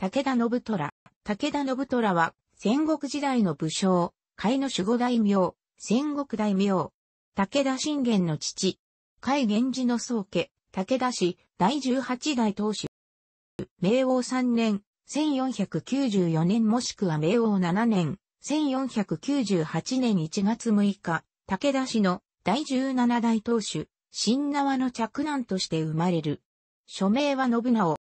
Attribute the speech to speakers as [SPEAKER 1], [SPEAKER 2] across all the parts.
[SPEAKER 1] 武田信虎。武田信虎は、戦国時代の武将、甲斐の守護大名、戦国大名。武田信玄の父。甲斐源氏の宗家、武田氏、第十八代当主。明王三年、1494年もしくは明王七年、1498年1月6日、武田氏の第十七代当主、新縄の嫡男として生まれる。署名は信長。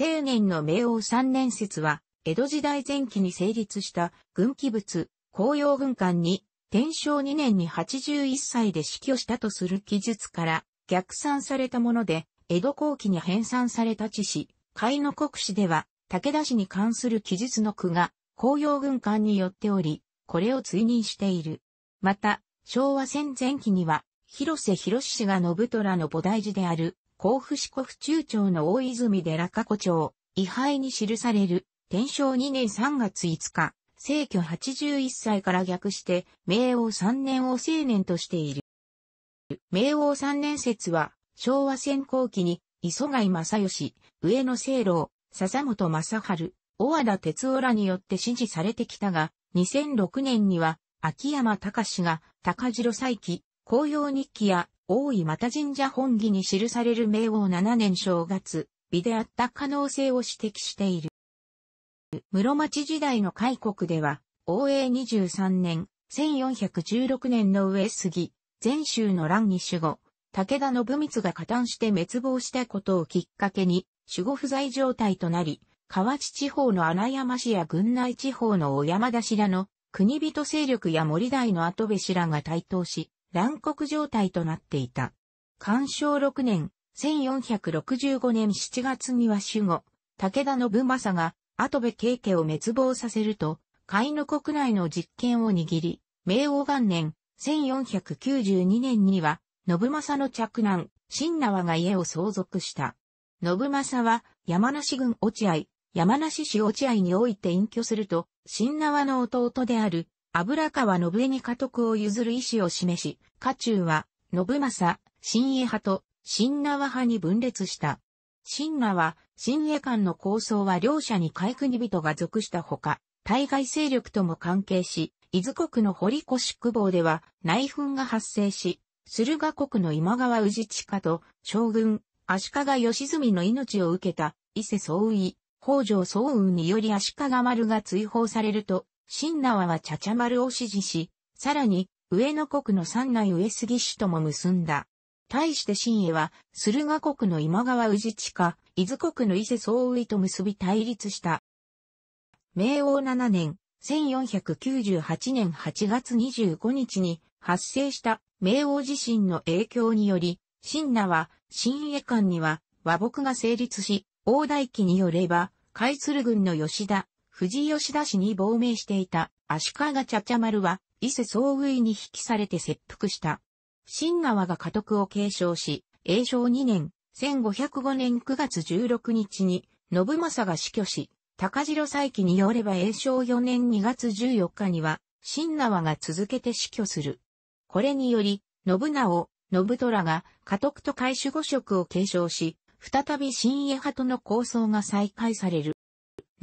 [SPEAKER 1] 青年の明王三年説は、江戸時代前期に成立した軍記物、紅葉軍艦に、天正2年に81歳で死去したとする記述から、逆算されたもので、江戸後期に編纂された知史、海の国史では、武田氏に関する記述の句が、紅葉軍艦によっており、これを追認している。また、昭和戦前期には、広瀬広氏が信虎の菩提寺である甲府市古府中町の大泉寺加古町、位牌に記される、天正2年3月5日、生居81歳から逆して、明王3年を青年としている。明王3年説は、昭和戦後期に、磯貝正義、上野清郎、笹本正春、小和田哲夫らによって支持されてきたが、2006年には、秋山隆が、高城再起、紅葉日記や大井又神社本義に記される明王7年正月美であった可能性を指摘している。室町時代の開国では、応永23年、1416年の上杉、前州の乱に守護、武田信光が加担して滅亡したことをきっかけに、守護不在状態となり、河内地方の穴山市や群内地方の小山田氏らの国人勢力や森大の後部氏らが台頭し、乱国状態となっていた。干渉6年、1465年7月には守護、武田信正が、後部慶家を滅亡させると、飼いの国内の実権を握り、明王元年、1492年には、信正の嫡男、新縄が家を相続した。信正は、山梨郡落合、山梨市落合において隠居すると、新縄の弟である、油川信江に家督を譲る意思を示し、家中は、信正、新江派と、新縄派に分裂した。新縄、新江間の構想は両者に海国人が属したほか、対外勢力とも関係し、伊豆国の堀越久保では内紛が発生し、駿河国の今川氏親と将軍、足利義澄の命を受けた伊勢総尉、北条総雲により足利丸が追放されると、新縄は茶々丸を支持し、さらに、上野国の三内上杉氏とも結んだ。対して新江は、駿河国の今川宇治地下、伊豆国の伊勢総宇と結び対立した。明王七年、1498年8月25日に発生した明王地震の影響により、新名は新江間には和睦が成立し、大大器によれば、海鶴軍の吉田、富士吉田氏に亡命していた足利茶々丸は伊勢総右に引きされて切腹した。新川が家督を継承し、永正2年、1505年9月16日に、信政が死去し、高城再起によれば永正4年2月14日には、新川が続けて死去する。これにより、信長、信虎が家督と改守護職を継承し、再び新江派との構想が再開される。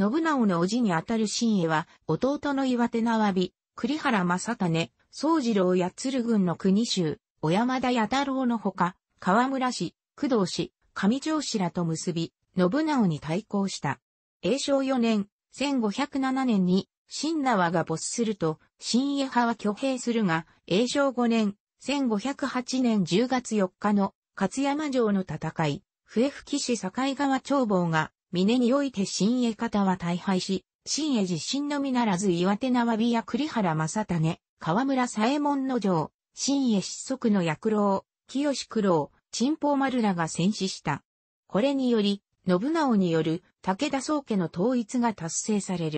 [SPEAKER 1] 信長の叔父にあたる新衛は、弟の岩手縄美、栗原正種、宗次郎八鶴郡の国衆、小山田八太郎のほか、河村氏、工藤氏、上城氏らと結び、信長に対抗した。永正4年、1507年に、新縄が没すると、新衛派は挙兵するが、永正5年、1508年10月4日の、勝山城の戦い、笛吹市境川眺望が、峰において新江方は大敗し、新江自身のみならず岩手縄美や栗原正種、河村左衛門の城、新江失足の薬郎、清九郎、陳宝丸らが戦死した。これにより、信長による武田宗家の統一が達成される。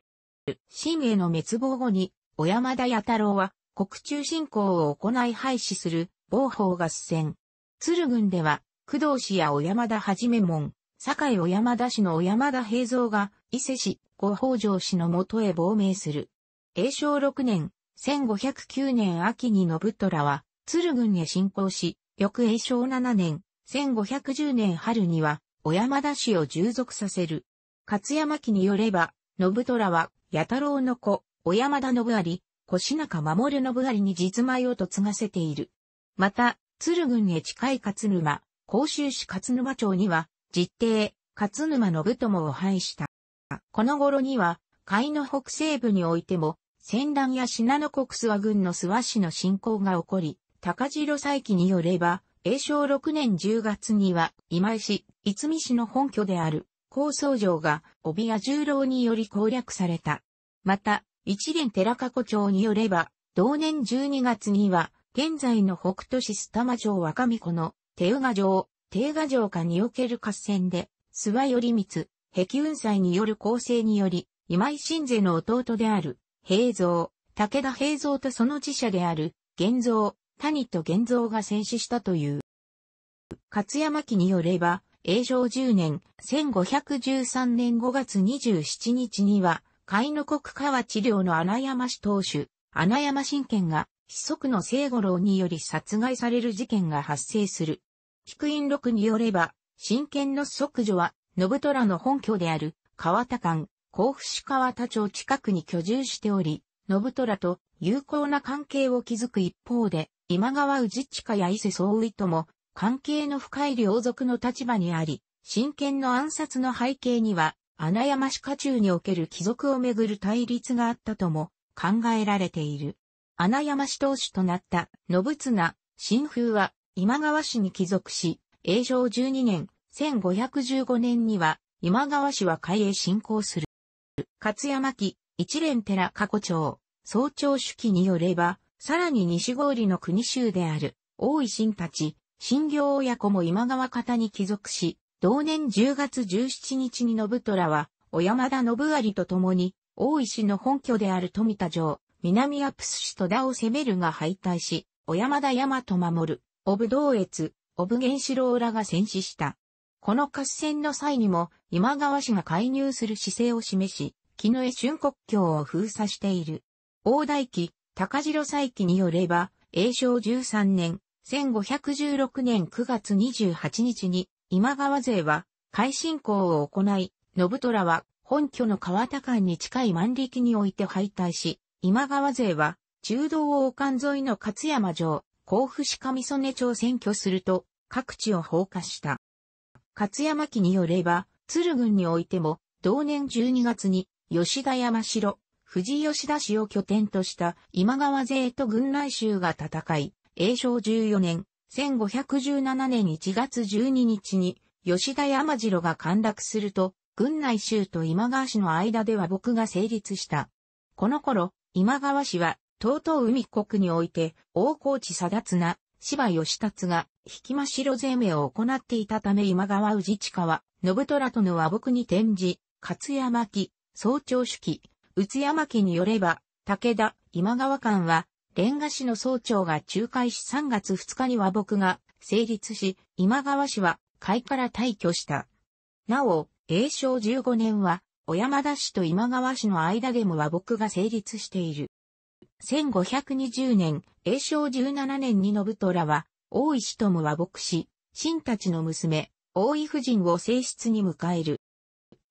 [SPEAKER 1] 新江の滅亡後に、小山田弥太郎は国中侵攻を行い廃止する防法合戦。鶴軍では、工藤氏や小山田はじめ門、堺小山田氏の小山田平蔵が、伊勢氏、五北条氏のもとへ亡命する。永正6年、1509年秋に信虎は、鶴軍へ侵攻し、翌永正7年、1510年春には、小山田氏を従属させる。勝山記によれば、信虎は、八太郎の子、小山田信有、品中守信有に実米をと継がせている。また、鶴軍へ近い勝沼、甲州市勝沼町には、実弟、勝沼信友を廃した。この頃には、海の北西部においても、戦乱や信濃国諏訪軍の諏訪市の侵攻が起こり、高城佐伯によれば、永正6年10月には、今井市、い市の本拠である、高僧城が、帯屋十郎により攻略された。また、一連寺加古町によれば、同年12月には、現在の北都市須玉町若見子の手宇賀城、定賀城下における合戦で、諏訪頼光、壁雲祭による構成により、今井信世の弟である、平蔵、武田平蔵とその自社である、玄蔵、谷と玄蔵が戦死したという。勝山記によれば、永正10年、1513年5月27日には、海の国川治療の穴山氏当主、穴山神剣が、子息の聖五郎により殺害される事件が発生する。菊院録によれば、神権の即女は、信虎の本拠である、川田間、甲府市川田町近くに居住しており、信虎と友好な関係を築く一方で、今川氏親や伊勢総意とも、関係の深い両族の立場にあり、神権の暗殺の背景には、穴山市家中における貴族をめぐる対立があったとも考えられている。穴山市当主となった信綱、新風は今川氏に帰属し、永正12年、1515年には、今川氏は海へ侵攻する。勝山紀、一連寺過去町、総長主記によれば、さらに西郡の国州である、大井新たち、新行親子も今川方に帰属し、同年10月17日に信虎は、小山田信有と共に、大井の本拠である富田城、南アプス市戸田を攻めるが敗退し、小山田山と守る。オブ同越、オブ原子郎らが戦死した。この合戦の際にも、今川氏が介入する姿勢を示し、木の江春国境を封鎖している。大大記、高城祭記によれば、永正13年、1516年9月28日に、今川勢は、改進行を行い、信虎は、本拠の川田間に近い万力において敗退し、今川勢は、中道王冠沿いの勝山城、甲府市上曽根町を占拠すると、各地を放火した。勝山記によれば、鶴郡においても、同年12月に、吉田山城、藤吉田市を拠点とした今川勢と軍来衆が戦い、永正14年、1517年1月12日に、吉田山城が陥落すると、軍内州と今川氏の間では僕が成立した。この頃、今川氏は東東海国において、大河内貞綱、芝義達が、引きしろ。攻めを行っていたため今川氏親は、信虎との和睦に転じ、勝山木、総長主記、宇津山木によれば、武田、今川間は、レンガ市の総長が仲介し3月2日に和睦が成立し、今川氏は会から退去した。なお、永正15年は、小山田氏と今川氏の間でも和睦が成立している。1520年、永正17年に信虎は、大石友は牧師、新たちの娘、大井夫人を正室に迎える。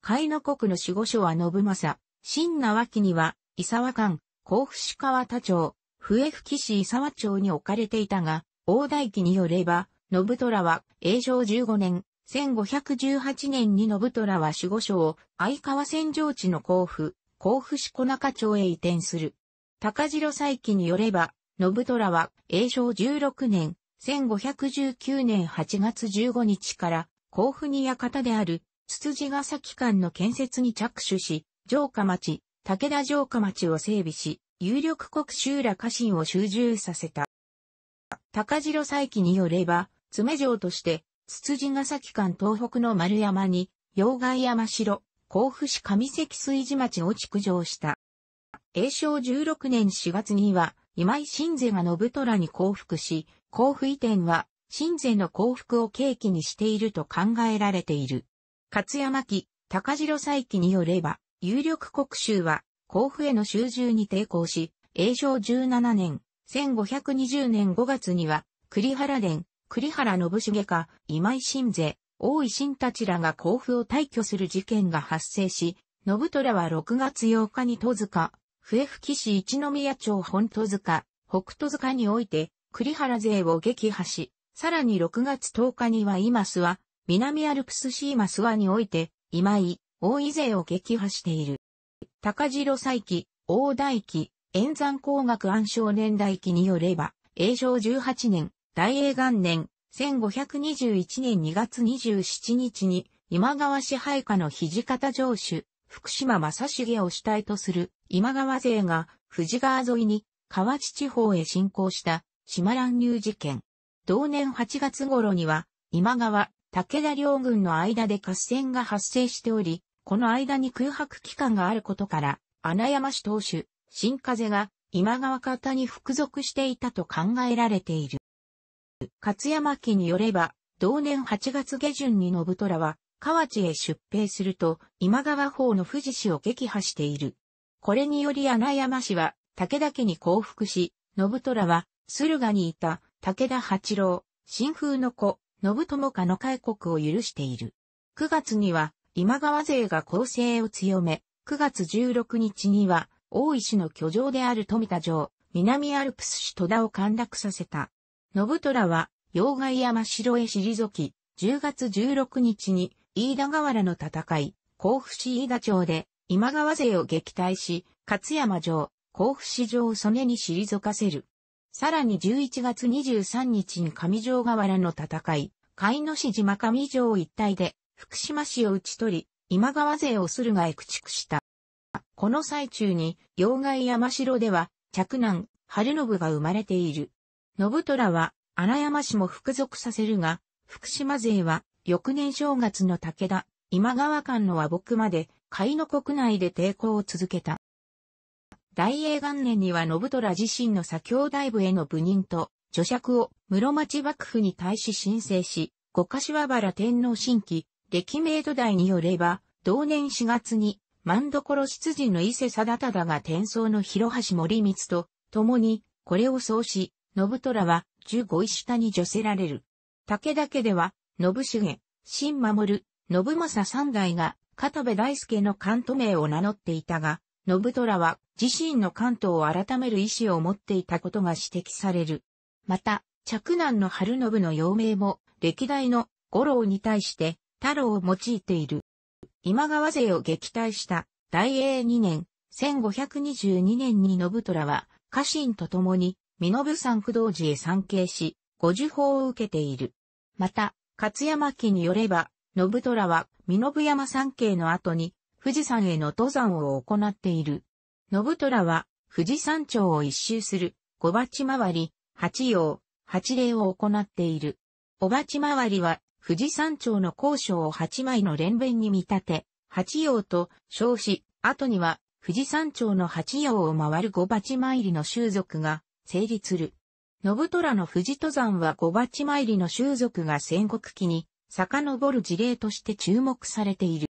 [SPEAKER 1] 海の国の守護所は信政、新名脇には、伊沢館、甲府市川田町、笛吹市伊沢町に置かれていたが、大大記によれば、信虎は、永正15年、1518年に信虎は守護所を、相川戦場地の甲府、甲府市小中町へ移転する。高城佐記によれば、信虎は、永正16年、1519年8月15日から、甲府に館である、つつじが崎間の建設に着手し、城下町、武田城下町を整備し、有力国集ら家臣を集中させた。高城佐記によれば、詰城として、つつじが崎間東北の丸山に、妖怪山城、甲府市上関水寺町を築城した。永正16年4月には、今井新世が信虎に降伏し、降伏移転は、新世の降伏を契機にしていると考えられている。勝山紀、高城佐紀によれば、有力国衆は、甲府への収集に抵抗し、永正17年、1520年5月には、栗原殿、栗原信重家、今井新世、大井新たちらが甲府を退去する事件が発生し、信虎は6月8日に戸塚、笛吹市一宮町本戸塚、北戸塚において、栗原勢を撃破し、さらに6月10日には今諏訪、南アルプスシーマ諏訪において、今井、大井勢を撃破している。高城再起、大大起、炎山工学暗証年代記によれば、永正18年、大英元年、1521年2月27日に、今川支配下の土方城主、福島正成を主体とする今川勢が富士川沿いに河内地方へ侵攻した島乱入事件。同年8月頃には今川、武田両軍の間で合戦が発生しており、この間に空白期間があることから、穴山氏当主、新風が今川方に服属していたと考えられている。勝山家によれば、同年8月下旬に信虎は、河内へ出兵すると、今川方の富士氏を撃破している。これにより穴山氏は、武田家に降伏し、信虎は、駿河にいた、武田八郎、新風の子、信友家の開国を許している。9月には、今川勢が攻勢を強め、9月16日には、大石の居城である富田城、南アルプス市戸田を陥落させた。信虎は、妖怪山城へ退き、10月16日に飯田河原の戦い、甲府市飯田町で、今川勢を撃退し、勝山城、甲府市城を曽根に退かせる。さらに11月23日に上条河原の戦い、海野市島上城一帯で、福島市を打ち取り、今川勢を駿河へ駆逐した。この最中に、妖怪山城では、着南、春信が生まれている。信虎は、荒山氏も服属させるが、福島勢は、翌年正月の武田、今川間の和睦まで、甲斐の国内で抵抗を続けた。大英元年には信虎自身の左京大部への部任と、助爵を室町幕府に対し申請し、五柏原天皇新規、歴明土台によれば、同年4月に、万所執事の伊勢貞忠が転送の広橋森光と、共に、これを創し、信虎は、十五位下に除せられる。武田家では、信繁、新守、信政三代が、片部大輔の関東名を名乗っていたが、信虎は自身の関東を改める意思を持っていたことが指摘される。また、嫡男の春信の幼名も、歴代の五郎に対して太郎を用いている。今川勢を撃退した大英二年、1522年に信虎は家臣と共に身延三工道寺へ参詣し、ご受報を受けている。また、勝山記によれば、信虎は、身延山山系の後に、富士山への登山を行っている。信虎は、富士山頂を一周する、五鉢回り、八葉、八礼を行っている。お鉢回りは、富士山頂の高所を八枚の連弁に見立て、八葉と称し、後には、富士山頂の八葉を回る五鉢参りの習俗が成立する。信虎の富士登山は五八参りの習俗が戦国期に遡る事例として注目されている。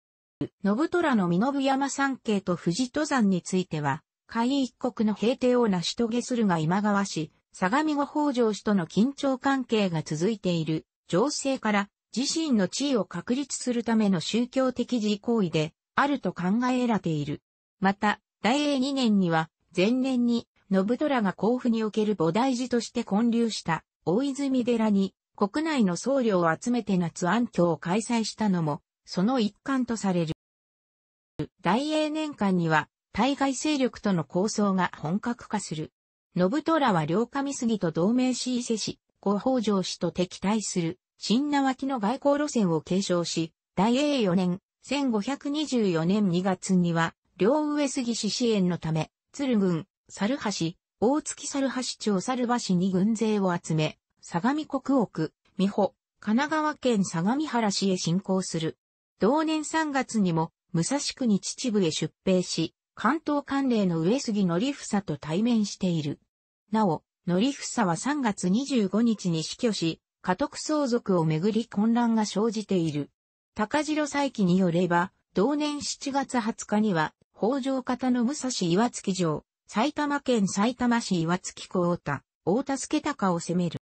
[SPEAKER 1] 信虎の身延山山系と富士登山については、海一国の平定を成し遂げするが今川氏、相模湖北条氏との緊張関係が続いている情勢から自身の地位を確立するための宗教的自行為であると考えられている。また、大英2年には前年に信虎が甲府における菩提寺として建立した大泉寺に国内の僧侶を集めて夏安居を開催したのも、その一環とされる。大英年間には、対外勢力との構想が本格化する。信虎は両上杉と同盟し伊勢氏、後北条氏と敵対する、新名脇の外交路線を継承し、大英4年、1524年2月には、両上杉氏支援のため、鶴軍、猿橋、大月猿橋町猿橋に軍勢を集め、相模国奥、美穂、神奈川県相模原市へ進行する。同年3月にも、武蔵国秩父へ出兵し、関東関連の上杉則房と対面している。なお、則房は3月25日に死去し、家督相続をめぐり混乱が生じている。高城再起によれば、同年7月20日には、北条方の武蔵岩月城、埼玉県埼玉市岩月区太田、大田助高を攻める。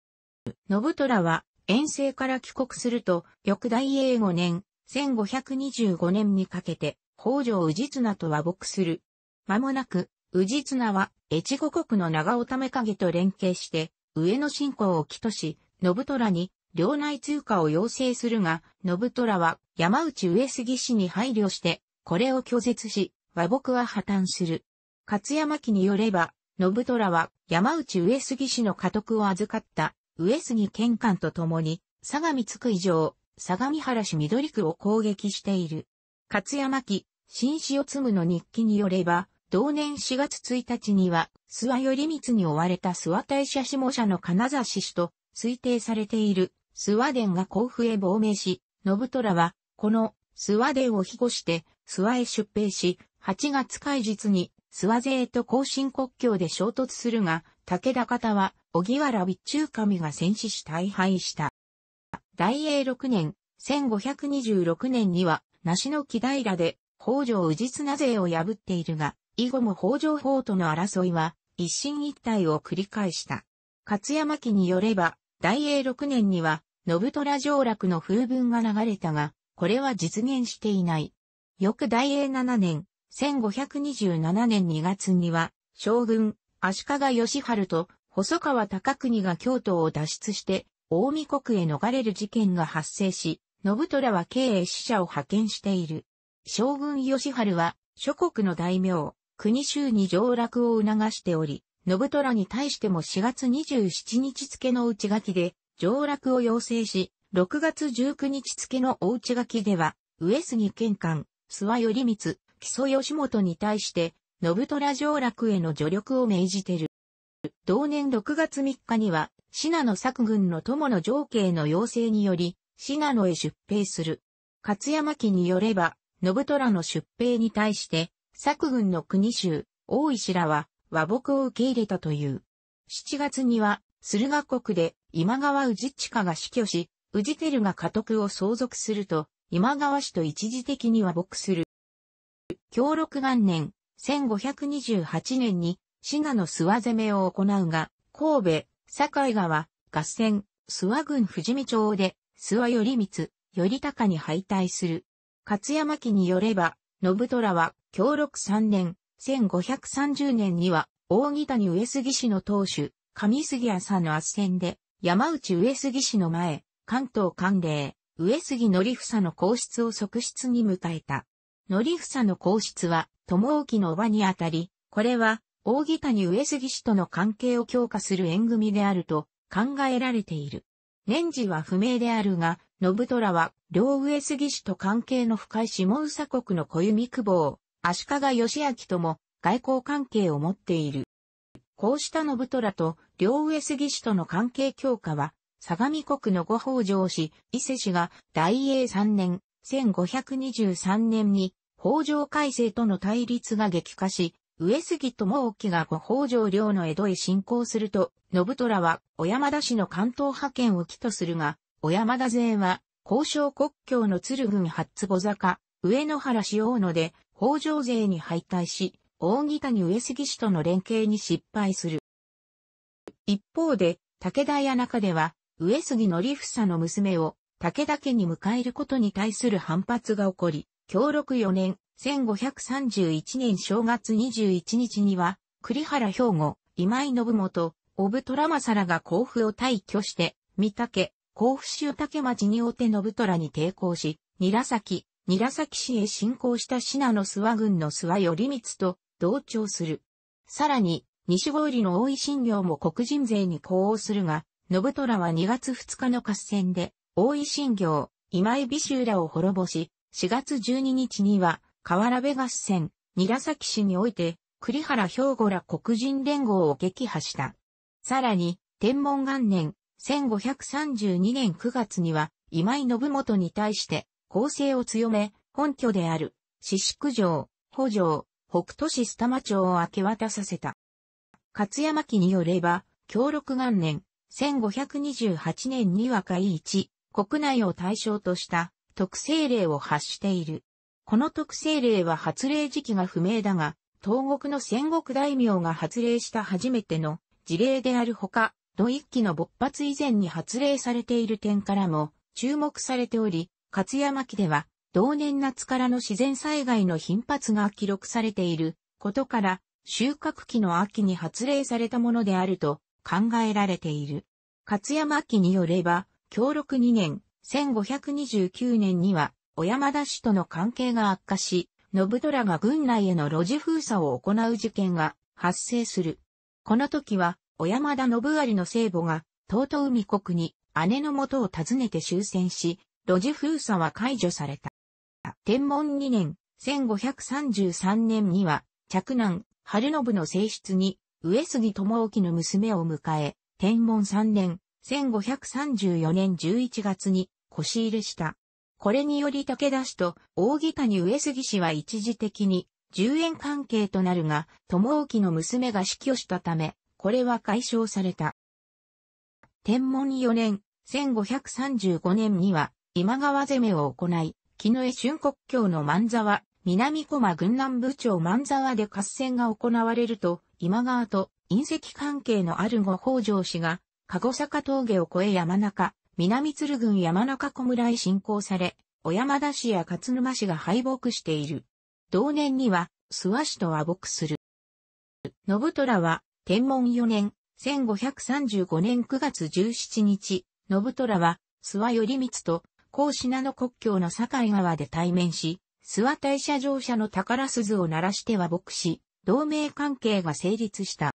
[SPEAKER 1] 信虎は遠征から帰国すると、翌大英5年、1525年にかけて、北条氏綱と和睦する。間もなく、氏綱は、越後国の長尾為影と連携して、上野信仰を起とし、信虎に、領内通貨を要請するが、信虎は、山内上杉氏に配慮して、これを拒絶し、和睦は破綻する。勝山記によれば、信虎は山内上杉氏の家督を預かった上杉玄関と共に、相模津久以上、相模原市緑区を攻撃している。勝山記、新史を積むの日記によれば、同年4月1日には、諏訪頼光に追われた諏訪大社下社の金指氏と推定されている諏訪殿が甲府へ亡命し、信虎は、この諏訪殿を庇護して諏訪へ出兵し、8月開日に諏訪勢と後進国境で衝突するが、武田方は、小木原備中神が戦死し大敗した。大英6年、1526年には、梨の木平で、北条氏綱勢を破っているが、以後も北条法との争いは、一進一退を繰り返した。勝山記によれば、大英6年には、信虎上洛の風文が流れたが、これは実現していない。翌大英7年、1527年2月には、将軍、足利義春と細川隆国が京都を脱出して、大見国へ逃れる事件が発生し、信虎は経営死者を派遣している。将軍義春は、諸国の大名、国衆に上落を促しており、信虎に対しても4月27日付の内書きで、上落を要請し、6月19日付のお内書きでは、上杉玄関、諏訪頼光、木曽義元に対して、信虎上洛への助力を命じてる。同年6月3日には、信濃作軍の友の情景の要請により、信濃へ出兵する。勝山記によれば、信虎の出兵に対して、作軍の国衆、大石らは和睦を受け入れたという。7月には、駿河国で今川氏下が死去し、宇治輝が家督を相続すると、今川氏と一時的に和睦する。享禄元年、1528年に、滋賀の諏訪攻めを行うが、神戸、境川、合戦、諏訪郡富士見町で、諏訪頼光、頼高に敗退する。勝山記によれば、信虎は、享禄3年、1530年には、大木谷上杉氏の当主、上杉朝の圧戦で、山内上杉氏の前、関東関令、上杉則房の皇室を側室に迎えた。ふ房の皇室は、おきの場にあたり、これは、大木谷上杉氏との関係を強化する縁組であると考えられている。年次は不明であるが、信虎は、両上杉氏と関係の深い下宇国の小弓久保、足利義明とも外交関係を持っている。こうした信虎と両上杉氏との関係強化は、相模国の五法上氏、伊勢氏が大英3年、1523年に北条改正との対立が激化し、上杉智興が五北条領の江戸へ進攻すると、信虎は小山田氏の関東派遣を起とするが、小山田勢は、交渉国境の鶴郡八坪坂、上野原市大野で、北条勢に敗退し、大木谷上杉氏との連携に失敗する。一方で、武田屋中では、上杉則房の娘を武田家に迎えることに対する反発が起こり、協力4年、1531年正月21日には、栗原兵庫、今井信元、小布虎政が甲府を退去して、三竹、甲府州竹町に大手信虎に抵抗し、韮崎、韮崎市へ侵攻した品の諏訪軍の諏訪頼光と同調する。さらに、西りの大井信行も黒人税に呼応するが、信虎は2月2日の合戦で、大井信行、今井美州らを滅ぼし、4月12日には、河原部合戦、韮崎市において、栗原兵庫ら黒人連合を撃破した。さらに、天文元年、1532年9月には、今井信元に対して、攻勢を強め、本拠である、四宿城、北城、北都市マ町を明け渡させた。勝山記によれば、協力元年、1528年には海一、国内を対象とした特性例を発している。この特性例は発令時期が不明だが、東国の戦国大名が発令した初めての事例であるほか、土一期の勃発以前に発令されている点からも注目されており、勝山期では同年夏からの自然災害の頻発が記録されていることから、収穫期の秋に発令されたものであると考えられている。勝山期によれば、協力2年、1529年には、小山田氏との関係が悪化し、信虎が軍内への路地封鎖を行う事件が発生する。この時は、小山田信有の聖母が、東都海国に姉の元を訪ねて終戦し、路地封鎖は解除された。天文2年、1533年には、嫡男、春信の正室に、上杉智興の娘を迎え、天文3年、1534年11月に腰入れした。これにより武田氏と大木谷上杉氏は一時的に重縁関係となるが、友沖の娘が死去したため、これは解消された。天文4年、1535年には、今川攻めを行い、木の江春国境の万沢、南駒軍南部町万沢で合戦が行われると、今川と隕石関係のある後北条氏が籠坂峠を越え山中、南鶴郡山中小村へ侵攻され、小山田市や勝沼市が敗北している。同年には、諏訪市と和睦する。信虎は、天文4年、1535年9月17日、信虎は、諏訪頼光と、甲品の国境の境川で対面し、諏訪大社乗車の宝鈴を鳴らして和睦し、同盟関係が成立した。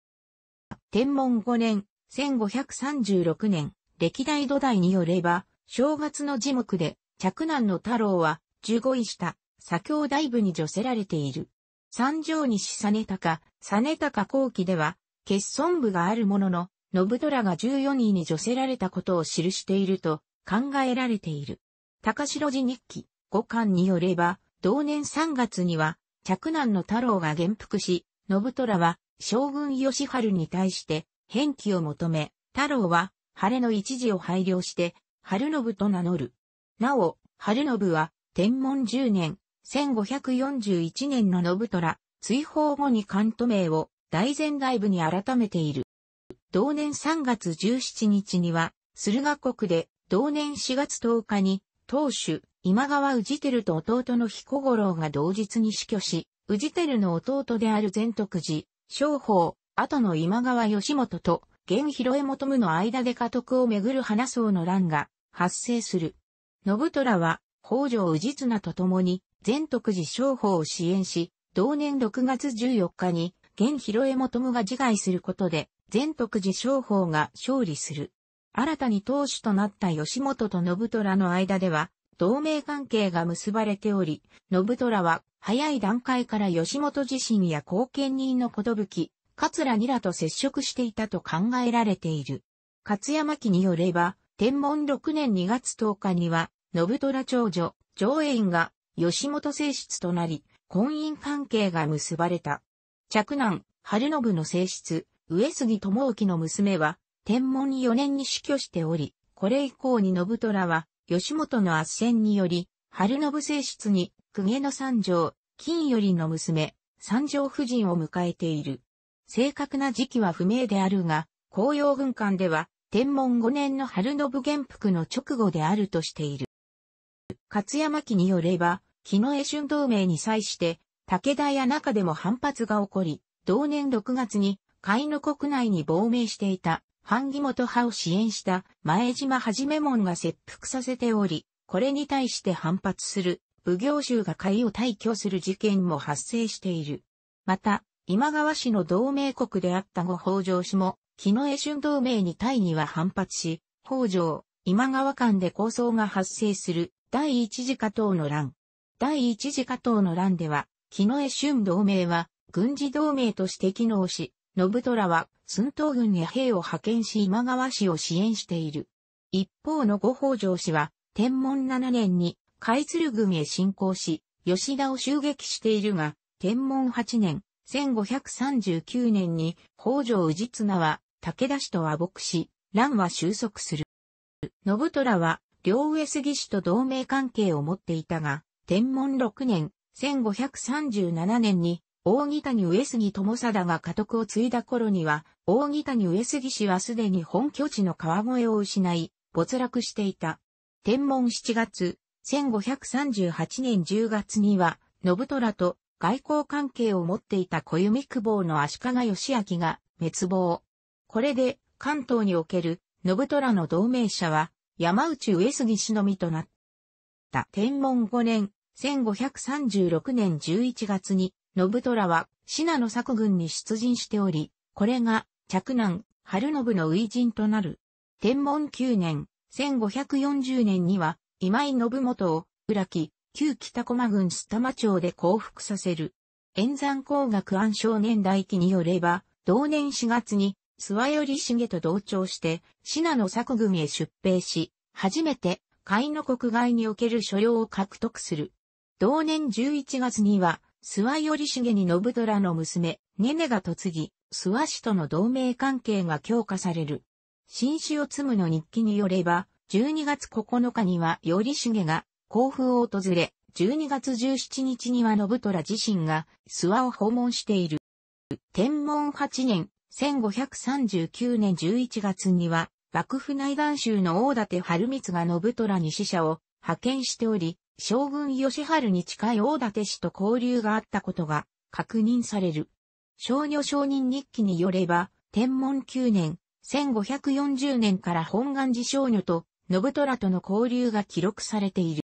[SPEAKER 1] 天文5年、1536年、歴代土台によれば、正月の字幕で、着難の太郎は、15位下、左京大部に除せられている。三条西実高、実高後期では、欠損部があるものの、信虎が14位に除せられたことを記していると考えられている。高城寺日記、五巻によれば、同年3月には、着難の太郎が元服し、信虎は将軍義春に対して、返記を求め、太郎は、晴れの一時を配慮して、春信と名乗る。なお、春信は、天文10年、1541年の信虎、追放後に関東名を大前外部に改めている。同年3月17日には、駿河国で、同年4月10日に、当主、今川氏照と弟の彦五郎が同日に死去し、氏照の弟である善徳寺、商法、後の今川義元と玄広江元夢の間で家督をめぐる花層の乱が発生する。信虎は北条氏綱と共に全徳寺商法を支援し、同年6月14日に玄広江元夢が自害することで全徳寺商法が勝利する。新たに当主となった義元と信虎の間では、同盟関係が結ばれており、信虎は早い段階から義本自身や後見人のことぶき、桂二らと接触していたと考えられている。勝山記によれば、天文6年2月10日には、信虎長女、上縁が、吉本正室となり、婚姻関係が結ばれた。着男、春信の正室、上杉智興の娘は、天文4年に死去しており、これ以降に信虎は、吉本の圧戦により、春信正室に、公家の三条、金よりの娘、三条夫人を迎えている。正確な時期は不明であるが、紅葉軍艦では、天文5年の春信元服の直後であるとしている。勝山記によれば、木の江春同盟に際して、武田や中でも反発が起こり、同年6月に、海の国内に亡命していた、半義元派を支援した前島はじめ門が切腹させており、これに対して反発する、奉行衆が会を退去する事件も発生している。また、今川氏の同盟国であった後北条氏も、木の江春同盟に対には反発し、北条、今川間で抗争が発生する第一次加藤の乱。第一次加藤の乱では、木の江春同盟は軍事同盟として機能し、信虎は寸東軍へ兵を派遣し今川氏を支援している。一方の後北条氏は、天文7年に海鶴軍へ侵攻し、吉田を襲撃しているが、天文8年、1539年に北条氏綱は武田氏と和睦し、乱は収束する。信虎は両上杉氏と同盟関係を持っていたが、天文6年、1537年に大木谷上杉友貞が家督を継いだ頃には、大木谷上杉氏はすでに本拠地の川越を失い、没落していた。天文7月、1538年10月には、信虎と外交関係を持っていた小弓久保の足利義明が滅亡。これで関東における信虎の同盟者は山内上杉氏のみとなった。天文5年、1536年11月に信虎は信濃作軍に出陣しており、これが着南、春信の初陣となる。天文9年、1540年には今井信元を、裏切旧北駒郡須玉町で降伏させる。円山工学安少年代記によれば、同年4月に、諏訪頼重と同調して、信濃作組へ出兵し、初めて、海の国外における所領を獲得する。同年11月には、諏訪頼重に信虎の娘、ネネが嫁ぎ、諏訪氏との同盟関係が強化される。新種を積むの日記によれば、12月9日には頼重が甲府を訪れ、12月17日には信虎自身が諏訪を訪問している。天文8年、1539年11月には、幕府内団州の大館春光が信虎に使者を派遣しており、将軍吉春に近い大館氏と交流があったことが確認される。少女商人日記によれば、天文9年、1540年から本願寺少女と信虎との交流が記録されている。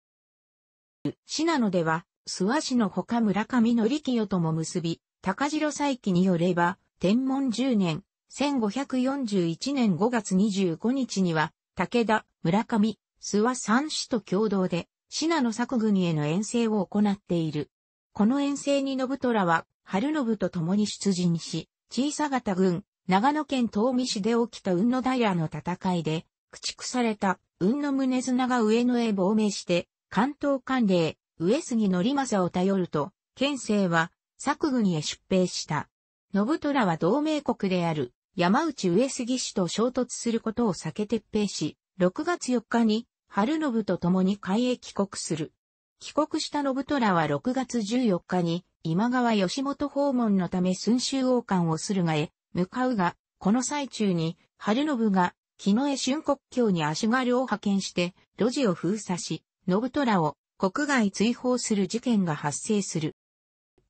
[SPEAKER 1] 信濃では、諏訪市のほか村上の力清とも結び、高城佐記によれば、天文10年、1541年5月25日には、武田、村上、諏訪三市と共同で、信濃作軍への遠征を行っている。この遠征に信虎は、春信と共に出陣し、小さ型軍、長野県東美市で起きた雲野平の戦いで、駆逐された雲野宗綱が上野へ亡命して、関東管領、上杉則政を頼ると、県政は、作軍へ出兵した。信虎は同盟国である、山内上杉氏と衝突することを避け撤兵し、6月4日に、春信と共に海へ帰国する。帰国した信虎は6月14日に、今川義元訪問のため寸州王冠をするがへ、向かうが、この最中に、春信が、木の江春国境に足軽を派遣して、路地を封鎖し、信虎を国外追放する事件が発生する。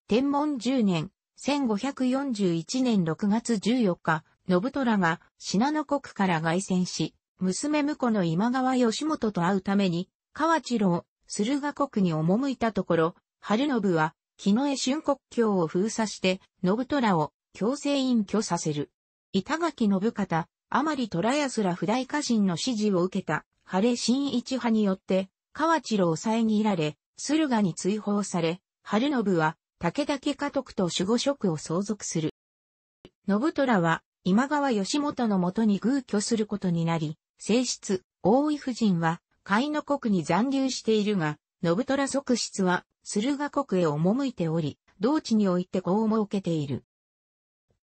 [SPEAKER 1] 天文10年、1541年6月14日、信虎が信濃国から外旋し、娘婿の今川義元と会うために、河内郎、駿河国に赴いたところ、春信は、木の江春国境を封鎖して、信虎を強制隠居させる。板垣信方、まり虎安ら不大家臣の指示を受けた、晴れ新一派によって、河内郎を遮られ、駿河に追放され、春信は武田家家督と守護職を相続する。信虎は今川義元のもとに偶居することになり、正室、大井夫人は海の国に残留しているが、信虎側室は駿河国へ赴いており、同地において子を設けている。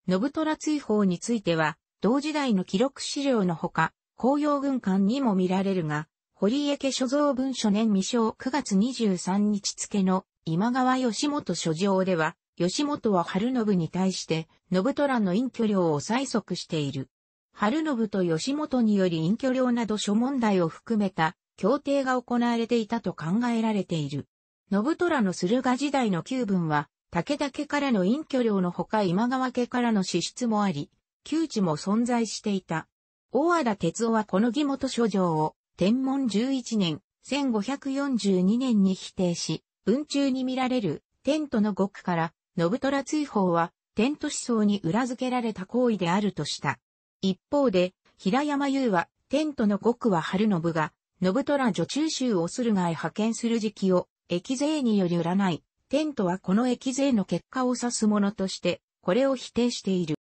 [SPEAKER 1] 信虎追放については、同時代の記録資料のほか、紅葉軍艦にも見られるが、堀池所蔵文書年未章9月23日付の今川義元書状では、義本は春信に対して、信虎の隠居料を催促している。春信と義本により隠居料など諸問題を含めた協定が行われていたと考えられている。信虎の駿河時代の旧文は、武田家からの隠居料のほか今川家からの支出もあり、旧地も存在していた。大和田哲夫はこの義元書状を天文11年、1542年に否定し、文中に見られる、テントの極から、信虎追放は、テント思想に裏付けられた行為であるとした。一方で、平山優は、テントの極は春信が、信虎女中衆を駿河へ派遣する時期を、疫税により占い、テントはこの疫税の結果を指すものとして、これを否定している。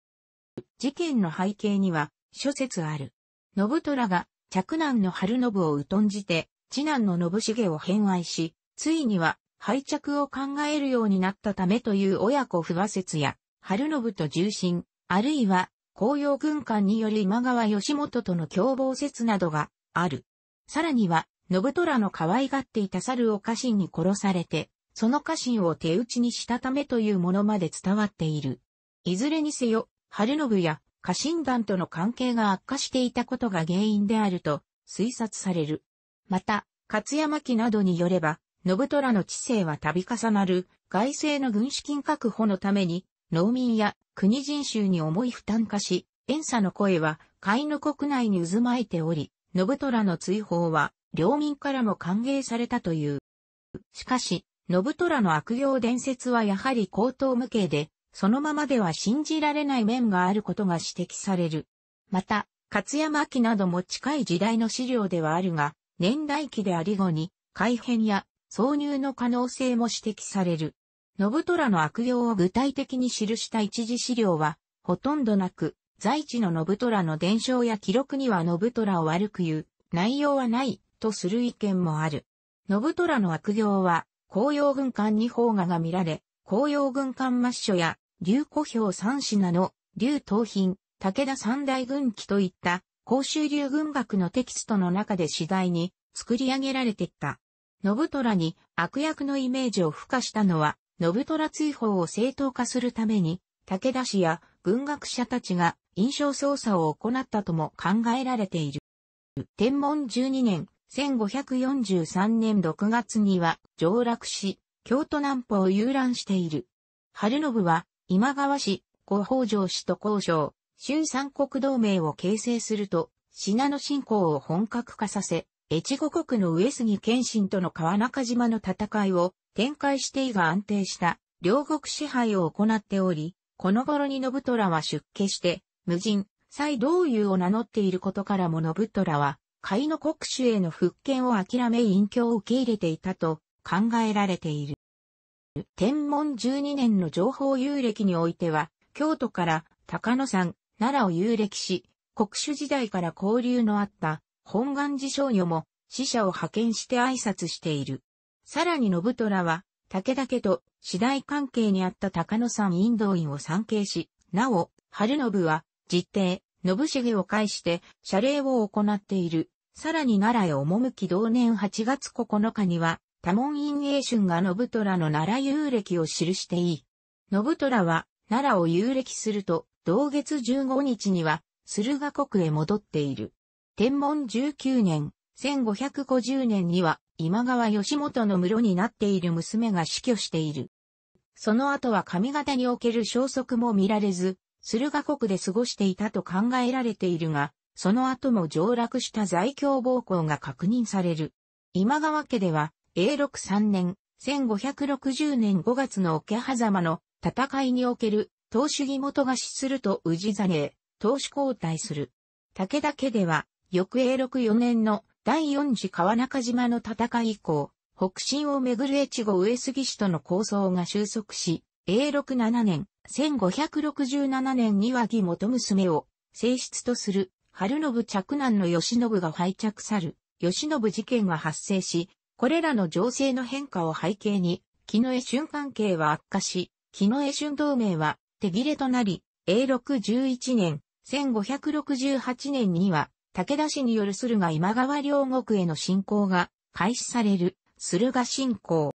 [SPEAKER 1] 事件の背景には、諸説ある。信虎が嫡男の春信を疎んじて、次男の信繁を偏愛し、ついには、廃着を考えるようになったためという親子不和説や、春信と重臣、あるいは、紅葉軍艦により今川義元との共謀説などがある。さらには、信虎の可愛がっていた猿を家臣に殺されて、その家臣を手打ちにしたためというものまで伝わっている。いずれにせよ、春信や家臣団との関係が悪化していたことが原因であると推察される。また、勝山記などによれば、信虎の知性は度重なる外政の軍資金確保のために、農民や国人衆に重い負担化し、遠差の声は飼いの国内に渦巻いており、信虎の追放は領民からも歓迎されたという。しかし、信虎の悪行伝説はやはり高等無形で、そのままでは信じられない面があることが指摘される。また、勝山記なども近い時代の資料ではあるが、年代記であり後に、改変や挿入の可能性も指摘される。信虎の悪行を具体的に記した一時資料は、ほとんどなく、在地の信虎の伝承や記録には信虎を悪く言う、内容はない、とする意見もある。信虎の悪行は、紅葉軍艦に砲画が見られ、紅葉軍艦抹書や竜古表三品の、竜東品、武田三大軍記といった、公衆流軍学のテキストの中で次第に作り上げられていった。信虎に悪役のイメージを付加したのは、信虎追放を正当化するために、武田氏や軍学者たちが印象操作を行ったとも考えられている。天文12年、1543年6月には上落し、京都南部を遊覧している。春信は今川氏、ご北条氏と交渉、春三国同盟を形成すると、信濃進行を本格化させ、越後国の上杉謙信との川中島の戦いを展開していが安定した両国支配を行っており、この頃に信虎は出家して、無人、再道友を名乗っていることからも信虎は、甲斐の国主への復権を諦め隠居を受け入れていたと考えられている。天文十二年の情報遊歴においては、京都から高野山、奈良を遊歴し、国主時代から交流のあった本願寺少女も死者を派遣して挨拶している。さらに信虎は、武田家と次第関係にあった高野山陰道院を参詣し、なお、春信は、実定、信繁を介して謝礼を行っている。さらに奈良へ赴き同年8月9日には、多門院英春が信虎の奈良遊歴を記していい。信虎は奈良を遊歴すると、同月15日には、駿河国へ戻っている。天文19年、1550年には、今川義元の室になっている娘が死去している。その後は上方における消息も見られず、駿河国で過ごしていたと考えられているが、その後も上落した在京暴行が確認される。今川家では、永禄3年、1560年5月の桶狭間の戦いにおける、当主義元が死すると氏真当主交代する。武田家では、翌永禄4年の第四次川中島の戦い以降、北進をめぐる越後上杉氏との構想が収束し、永禄7年、1567年には義元娘を正室とする、春信嫡男の吉信が敗着さる、吉信事件が発生し、これらの情勢の変化を背景に、木の江春関係は悪化し、木の江春同盟は手切れとなり、永禄11年、1568年には、武田氏による駿河今川両国への侵攻が開始される、駿河侵攻。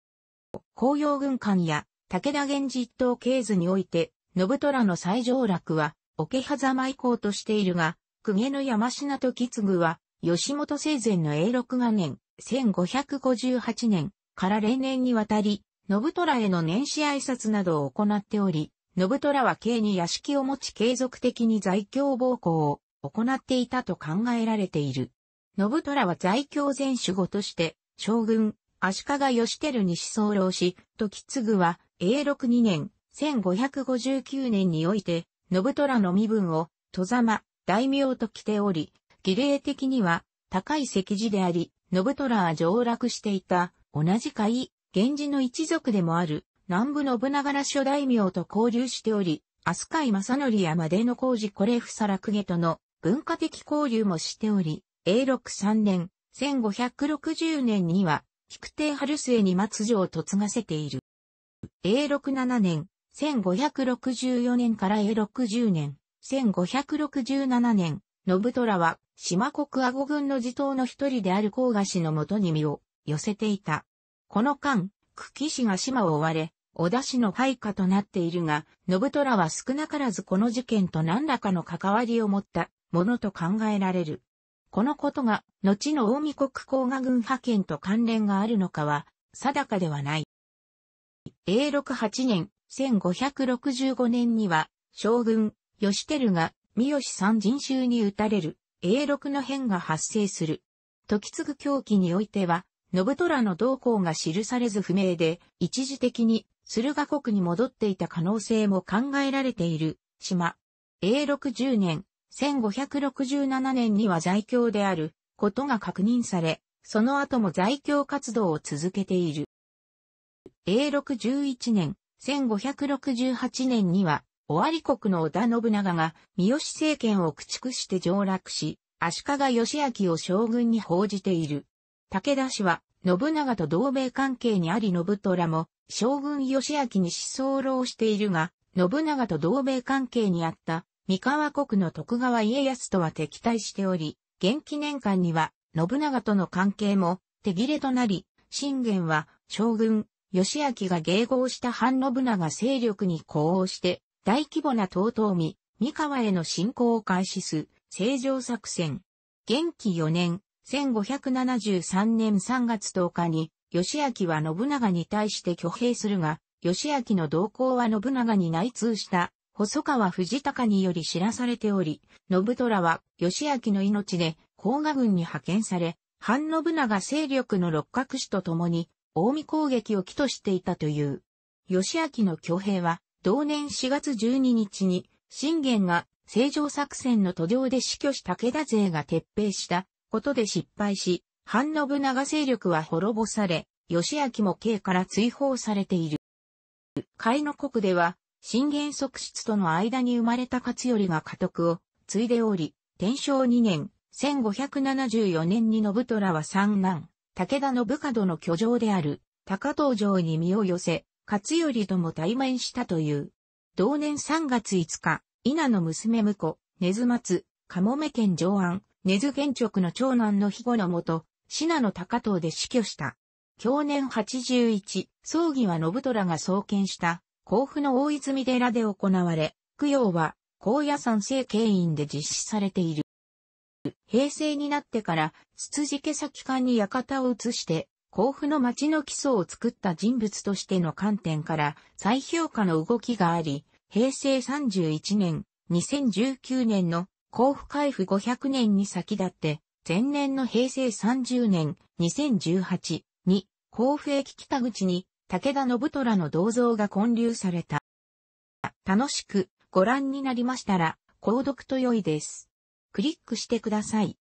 [SPEAKER 1] 紅葉軍艦や武田源実統経図において、信虎の最上落は、桶狭間以降としているが、公家の山品と木継は、吉本生前の永禄元年、1558年から例年にわたり、信虎への年始挨拶などを行っており、信虎は慶に屋敷を持ち継続的に在京暴行を行っていたと考えられている。信虎は在京前守護として、将軍、足利義輝に思想老し、時継は、永禄2年、1559年において、信虎の身分を、戸様、大名と来ており、儀礼的には、高い席次であり、信虎は上洛していた、同じ会、源氏の一族でもある、南部信長ら諸大名と交流しており、飛鳥海正則山での工事これふさらくげとの文化的交流もしており、永禄3年、1560年には、菊亭春末に松城と継がせている。永禄7年、1564年から永禄10年、1567年、信虎は、島国阿護軍の地頭の一人である甲賀氏のもとに身を寄せていた。この間、久喜氏が島を追われ、小田氏の配下となっているが、信虎は少なからずこの事件と何らかの関わりを持ったものと考えられる。このことが、後の近江国甲賀軍派遣と関連があるのかは、定かではない。永禄8年、1565年には、将軍、吉輝が、三好三人衆に打たれる、永禄の変が発生する。時継ぐ狂気においては、信虎の動向が記されず不明で、一時的に駿河国に戻っていた可能性も考えられている、島。永禄年、0年、1567年には在京であることが確認され、その後も在京活動を続けている。永禄十一年、1568年には尾張国の織田信長が三好政権を駆逐して上洛し、足利義明を将軍に報じている。武田氏は、信長と同盟関係にあり信虎も、将軍義明に思想しているが、信長と同盟関係にあった、三河国の徳川家康とは敵対しており、元気年間には、信長との関係も手切れとなり、信玄は将軍、義明が迎合した反信長勢力に呼応して、大規模な遠美、三河への侵攻を開始す、正常作戦。元気4年、1573年3月10日に、義明は信長に対して挙兵するが、義明の動向は信長に内通した、細川藤高により知らされており、信虎は義明の命で、甲賀軍に派遣され、反信長勢力の六角氏と共に、近江攻撃を起としていたという。義明の挙兵は、同年4月12日に、信玄が正常作戦の途上で死去し武田勢が撤兵したことで失敗し、反信長勢力は滅ぼされ、義明も刑から追放されている。海の国では、信玄側室との間に生まれた勝頼が家督を継いでおり、天正2年、1574年に信虎は三男、武田信門の居城である高東城に身を寄せ、勝頼とも対面したという。同年3月5日、稲の娘婿、根津松、鴨目県上安、根津県直の長男の肥後のもと、信濃高藤で死去した。去年81、葬儀は信虎が創建した、甲府の大泉寺で行われ、供養は、高野山聖経院で実施されている。平成になってから、筒つけ先館に館を移して、甲府の町の基礎を作った人物としての観点から再評価の動きがあり、平成31年、2019年の甲府開府500年に先立って、前年の平成30年、2018に、甲府駅北口に武田信虎の銅像が建立された。楽しくご覧になりましたら、購読と良いです。クリックしてください。